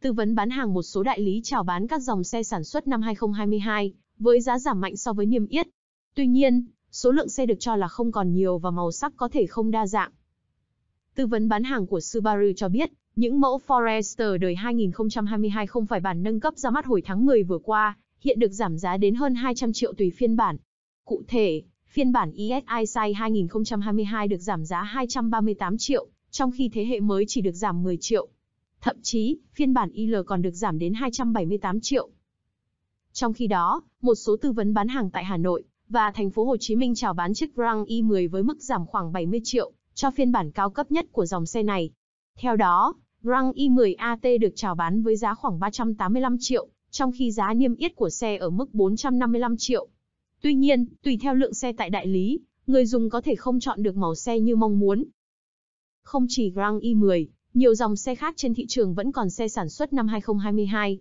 tư vấn bán hàng một số đại lý chào bán các dòng xe sản xuất năm 2022 với giá giảm mạnh so với niêm yết. Tuy nhiên, số lượng xe được cho là không còn nhiều và màu sắc có thể không đa dạng. Tư vấn bán hàng của Subaru cho biết, những mẫu Forester đời 2022 không phải bản nâng cấp ra mắt hồi tháng 10 vừa qua, hiện được giảm giá đến hơn 200 triệu tùy phiên bản. Cụ thể, phiên bản ESI Size 2022 được giảm giá 238 triệu, trong khi thế hệ mới chỉ được giảm 10 triệu. Thậm chí, phiên bản IL còn được giảm đến 278 triệu. Trong khi đó, một số tư vấn bán hàng tại Hà Nội và thành phố Hồ Chí Minh chào bán chiếc Grand i10 với mức giảm khoảng 70 triệu cho phiên bản cao cấp nhất của dòng xe này. Theo đó, Grand i10 AT được chào bán với giá khoảng 385 triệu, trong khi giá niêm yết của xe ở mức 455 triệu. Tuy nhiên, tùy theo lượng xe tại đại lý, người dùng có thể không chọn được màu xe như mong muốn. Không chỉ Grand i10, nhiều dòng xe khác trên thị trường vẫn còn xe sản xuất năm 2022.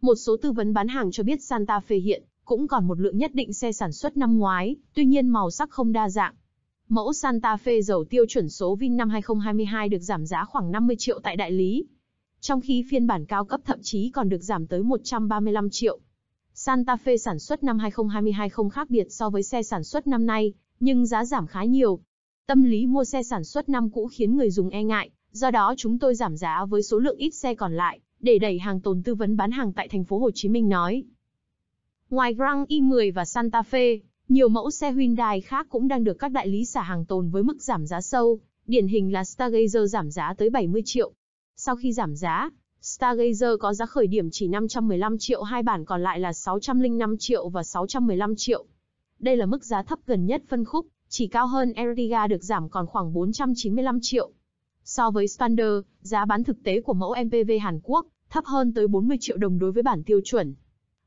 Một số tư vấn bán hàng cho biết Santa Fe hiện cũng còn một lượng nhất định xe sản xuất năm ngoái, tuy nhiên màu sắc không đa dạng. Mẫu Santa Fe dầu tiêu chuẩn số Vin năm 2022 được giảm giá khoảng 50 triệu tại đại lý, trong khi phiên bản cao cấp thậm chí còn được giảm tới 135 triệu. Santa Fe sản xuất năm 2022 không khác biệt so với xe sản xuất năm nay, nhưng giá giảm khá nhiều. Tâm lý mua xe sản xuất năm cũ khiến người dùng e ngại, Do đó chúng tôi giảm giá với số lượng ít xe còn lại, để đẩy hàng tồn tư vấn bán hàng tại thành phố Hồ Chí Minh nói. Ngoài Grand i10 và Santa Fe, nhiều mẫu xe Hyundai khác cũng đang được các đại lý xả hàng tồn với mức giảm giá sâu, điển hình là Stargazer giảm giá tới 70 triệu. Sau khi giảm giá, Stargazer có giá khởi điểm chỉ 515 triệu, hai bản còn lại là 605 triệu và 615 triệu. Đây là mức giá thấp gần nhất phân khúc, chỉ cao hơn Ertiga được giảm còn khoảng 495 triệu. So với Spander, giá bán thực tế của mẫu MPV Hàn Quốc thấp hơn tới 40 triệu đồng đối với bản tiêu chuẩn.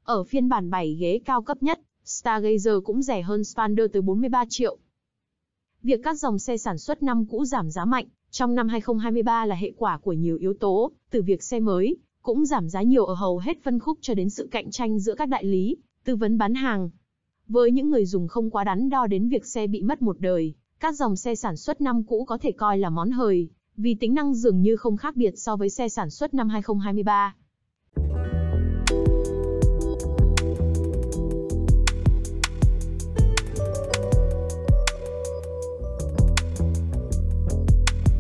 Ở phiên bản 7 ghế cao cấp nhất, Stargazer cũng rẻ hơn Spander tới 43 triệu. Việc các dòng xe sản xuất năm cũ giảm giá mạnh trong năm 2023 là hệ quả của nhiều yếu tố, từ việc xe mới cũng giảm giá nhiều ở hầu hết phân khúc cho đến sự cạnh tranh giữa các đại lý, tư vấn bán hàng. Với những người dùng không quá đắn đo đến việc xe bị mất một đời, các dòng xe sản xuất năm cũ có thể coi là món hời vì tính năng dường như không khác biệt so với xe sản xuất năm 2023.